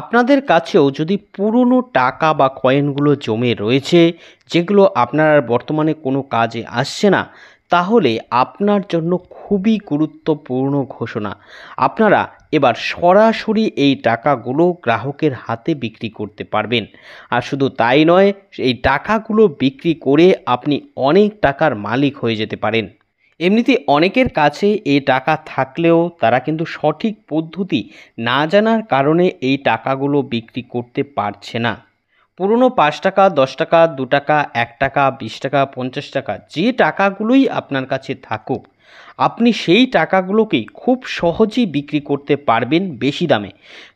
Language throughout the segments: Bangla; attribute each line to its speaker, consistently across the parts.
Speaker 1: আপনাদের কাছেও যদি পুরনো টাকা বা কয়েনগুলো জমে রয়েছে যেগুলো আপনার বর্তমানে কোনো কাজে আসছে না তাহলে আপনার জন্য খুবই গুরুত্বপূর্ণ ঘোষণা আপনারা এবার সরাসরি এই টাকাগুলো গ্রাহকের হাতে বিক্রি করতে পারবেন আর শুধু তাই নয় এই টাকাগুলো বিক্রি করে আপনি অনেক টাকার মালিক হয়ে যেতে পারেন এমনিতে অনেকের কাছে এই টাকা থাকলেও তারা কিন্তু সঠিক পদ্ধতি না জানার কারণে এই টাকাগুলো বিক্রি করতে পারছে না পুরনো পাঁচ টাকা দশ টাকা দু টাকা এক টাকা বিশ টাকা পঞ্চাশ টাকা যে টাকাগুলোই আপনার কাছে থাকুক আপনি সেই টাকাগুলোকে খুব সহজেই বিক্রি করতে পারবেন বেশি দামে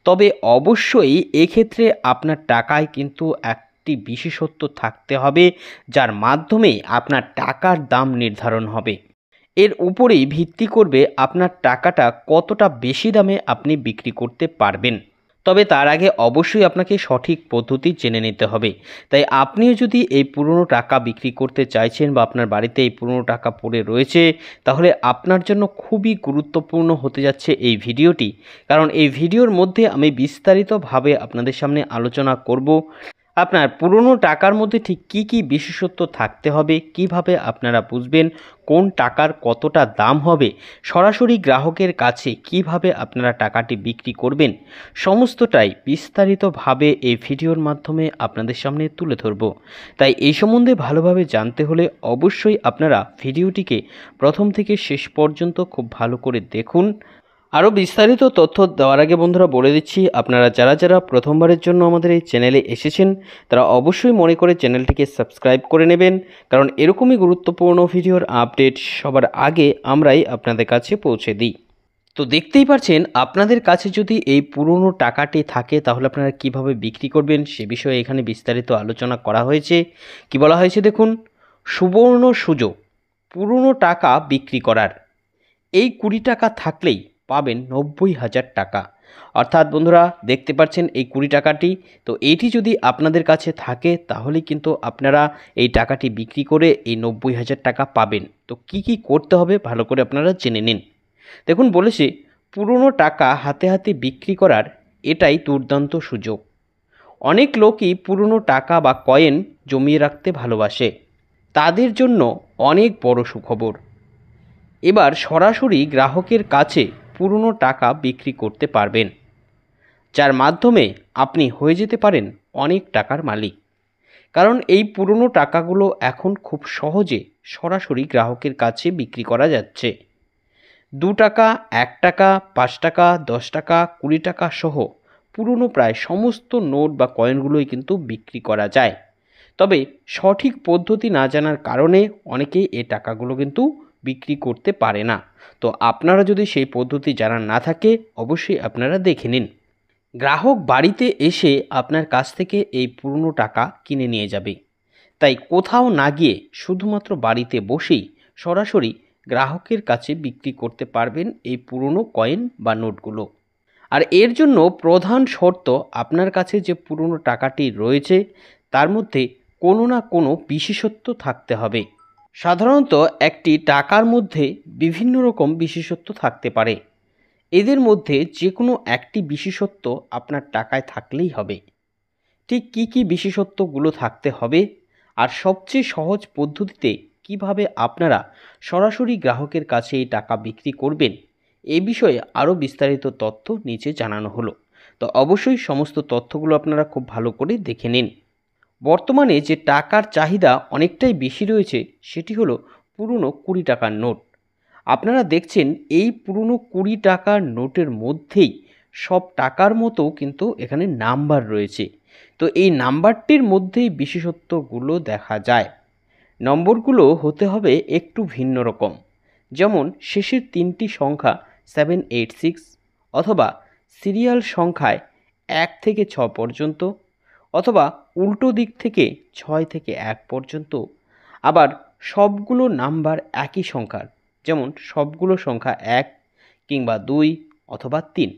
Speaker 1: তবে অবশ্যই এক্ষেত্রে আপনার টাকায় কিন্তু একটি বিশেষত্ব থাকতে হবে যার মাধ্যমে আপনার টাকার দাম নির্ধারণ হবে এর উপরেই ভিত্তি করবে আপনার টাকাটা কতটা বেশি দামে আপনি বিক্রি করতে পারবেন তবে তার আগে অবশ্যই আপনাকে সঠিক পদ্ধতি জেনে নিতে হবে তাই আপনিও যদি এই পুরনো টাকা বিক্রি করতে চাইছেন বা আপনার বাড়িতে এই পুরনো টাকা পড়ে রয়েছে তাহলে আপনার জন্য খুবই গুরুত্বপূর্ণ হতে যাচ্ছে এই ভিডিওটি কারণ এই ভিডিওর মধ্যে আমি বিস্তারিতভাবে আপনাদের সামনে আলোচনা করব আপনার পুরনো টাকার মধ্যে ঠিক কী কী বিশেষত্ব থাকতে হবে কিভাবে আপনারা বুঝবেন কোন টাকার কতটা দাম হবে সরাসরি গ্রাহকের কাছে কিভাবে আপনারা টাকাটি বিক্রি করবেন সমস্তটাই বিস্তারিতভাবে এই ভিডিওর মাধ্যমে আপনাদের সামনে তুলে ধরব তাই এই সম্বন্ধে ভালোভাবে জানতে হলে অবশ্যই আপনারা ভিডিওটিকে প্রথম থেকে শেষ পর্যন্ত খুব ভালো করে দেখুন আরও বিস্তারিত তথ্য দেওয়ার আগে বন্ধুরা বলে দিচ্ছি আপনারা যারা যারা প্রথমবারের জন্য আমাদের এই চ্যানেলে এসেছেন তারা অবশ্যই মনে করে চ্যানেলটিকে সাবস্ক্রাইব করে নেবেন কারণ এরকমই গুরুত্বপূর্ণ ভিডিওর আপডেট সবার আগে আমরাই আপনাদের কাছে পৌঁছে দিই তো দেখতেই পারছেন আপনাদের কাছে যদি এই পুরনো টাকাটি থাকে তাহলে আপনারা কিভাবে বিক্রি করবেন সে বিষয়ে এখানে বিস্তারিত আলোচনা করা হয়েছে কি বলা হয়েছে দেখুন সুবর্ণ সুযোগ পুরনো টাকা বিক্রি করার এই কুড়ি টাকা থাকলেই পাবেন নব্বই হাজার টাকা অর্থাৎ বন্ধুরা দেখতে পাচ্ছেন এই কুড়ি টাকাটি তো এইটি যদি আপনাদের কাছে থাকে তাহলে কিন্তু আপনারা এই টাকাটি বিক্রি করে এই নব্বই হাজার টাকা পাবেন তো কি কি করতে হবে ভালো করে আপনারা জেনে নিন দেখুন বলেছি পুরনো টাকা হাতে হাতে বিক্রি করার এটাই দুর্দান্ত সুযোগ অনেক লোকই পুরনো টাকা বা কয়েন জমিয়ে রাখতে ভালোবাসে তাদের জন্য অনেক বড় সুখবর এবার সরাসরি গ্রাহকের কাছে পুরনো টাকা বিক্রি করতে পারবেন যার মাধ্যমে আপনি হয়ে যেতে পারেন অনেক টাকার মালিক কারণ এই পুরনো টাকাগুলো এখন খুব সহজে সরাসরি গ্রাহকের কাছে বিক্রি করা যাচ্ছে দু টাকা এক টাকা পাঁচ টাকা দশ টাকা কুড়ি টাকা সহ পুরনো প্রায় সমস্ত নোট বা কয়েনগুলোই কিন্তু বিক্রি করা যায় তবে সঠিক পদ্ধতি না জানার কারণে অনেকেই এ টাকাগুলো কিন্তু বিক্রি করতে পারে না তো আপনারা যদি সেই পদ্ধতি জানা না থাকে অবশ্যই আপনারা দেখে নিন গ্রাহক বাড়িতে এসে আপনার কাছ থেকে এই পুরনো টাকা কিনে নিয়ে যাবে তাই কোথাও না গিয়ে শুধুমাত্র বাড়িতে বসেই সরাসরি গ্রাহকের কাছে বিক্রি করতে পারবেন এই পুরনো কয়েন বা নোটগুলো আর এর জন্য প্রধান শর্ত আপনার কাছে যে পুরনো টাকাটি রয়েছে তার মধ্যে কোনো না কোনো বিশেষত্ব থাকতে হবে সাধারণত একটি টাকার মধ্যে বিভিন্ন রকম বিশেষত্ব থাকতে পারে এদের মধ্যে যে কোনো একটি বিশেষত্ব আপনার টাকায় থাকলেই হবে ঠিক কী কী বিশেষত্বগুলো থাকতে হবে আর সবচেয়ে সহজ পদ্ধতিতে কিভাবে আপনারা সরাসরি গ্রাহকের কাছে এই টাকা বিক্রি করবেন এ বিষয়ে আরও বিস্তারিত তথ্য নিচে জানানো হলো তো অবশ্যই সমস্ত তথ্যগুলো আপনারা খুব ভালো করে দেখে নিন বর্তমানে যে টাকার চাহিদা অনেকটাই বেশি রয়েছে সেটি হলো পুরনো কুড়ি টাকার নোট আপনারা দেখছেন এই পুরনো কুড়ি টাকার নোটের মধ্যেই সব টাকার মতো কিন্তু এখানে নাম্বার রয়েছে তো এই নাম্বারটির মধ্যেই বিশেষত্বগুলো দেখা যায় নম্বরগুলো হতে হবে একটু ভিন্ন রকম যেমন শেষের তিনটি সংখ্যা সেভেন এইট সিক্স অথবা সিরিয়াল সংখ্যায় এক থেকে ছ পর্যন্ত অথবা উল্টো দিক থেকে ছয় থেকে এক পর্যন্ত আবার সবগুলো নাম্বার একই সংখ্যার যেমন সবগুলো সংখ্যা এক কিংবা দুই অথবা তিন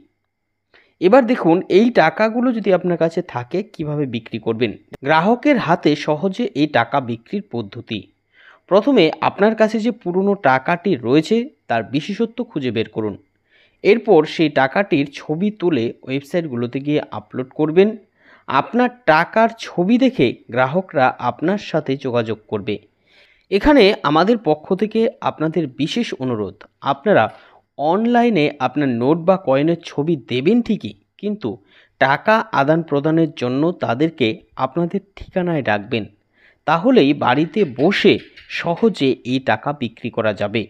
Speaker 1: এবার দেখুন এই টাকাগুলো যদি আপনার কাছে থাকে কিভাবে বিক্রি করবেন গ্রাহকের হাতে সহজে এই টাকা বিক্রির পদ্ধতি প্রথমে আপনার কাছে যে পুরনো টাকাটি রয়েছে তার বিশেষত্ব খুঁজে বের করুন এরপর সেই টাকাটির ছবি তুলে ওয়েবসাইটগুলোতে গিয়ে আপলোড করবেন আপনার টাকার ছবি দেখে গ্রাহকরা আপনার সাথে যোগাযোগ করবে এখানে আমাদের পক্ষ থেকে আপনাদের বিশেষ অনুরোধ আপনারা অনলাইনে আপনার নোট বা কয়েনের ছবি দেবেন ঠিকই কিন্তু টাকা আদান প্রদানের জন্য তাদেরকে আপনাদের ঠিকানায় ডাকবেন তাহলেই বাড়িতে বসে সহজে এই টাকা বিক্রি করা যাবে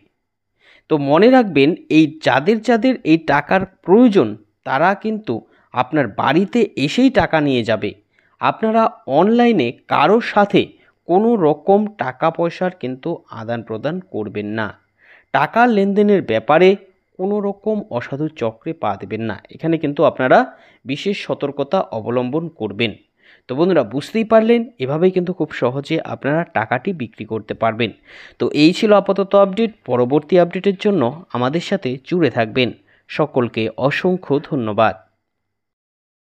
Speaker 1: তো মনে রাখবেন এই যাদের যাদের এই টাকার প্রয়োজন তারা কিন্তু আপনার বাড়িতে এসেই টাকা নিয়ে যাবে আপনারা অনলাইনে কারোর সাথে কোনো রকম টাকা পয়সার কিন্তু আদান প্রদান করবেন না টাকা লেনদেনের ব্যাপারে কোনো রকম অসাধু চক্রে পা দেবেন না এখানে কিন্তু আপনারা বিশেষ সতর্কতা অবলম্বন করবেন তো বন্ধুরা বুঝতেই পারলেন এভাবেই কিন্তু খুব সহজে আপনারা টাকাটি বিক্রি করতে পারবেন তো এই ছিল আপাতত আপডেট পরবর্তী আপডেটের জন্য আমাদের সাথে জুড়ে থাকবেন সকলকে অসংখ্য ধন্যবাদ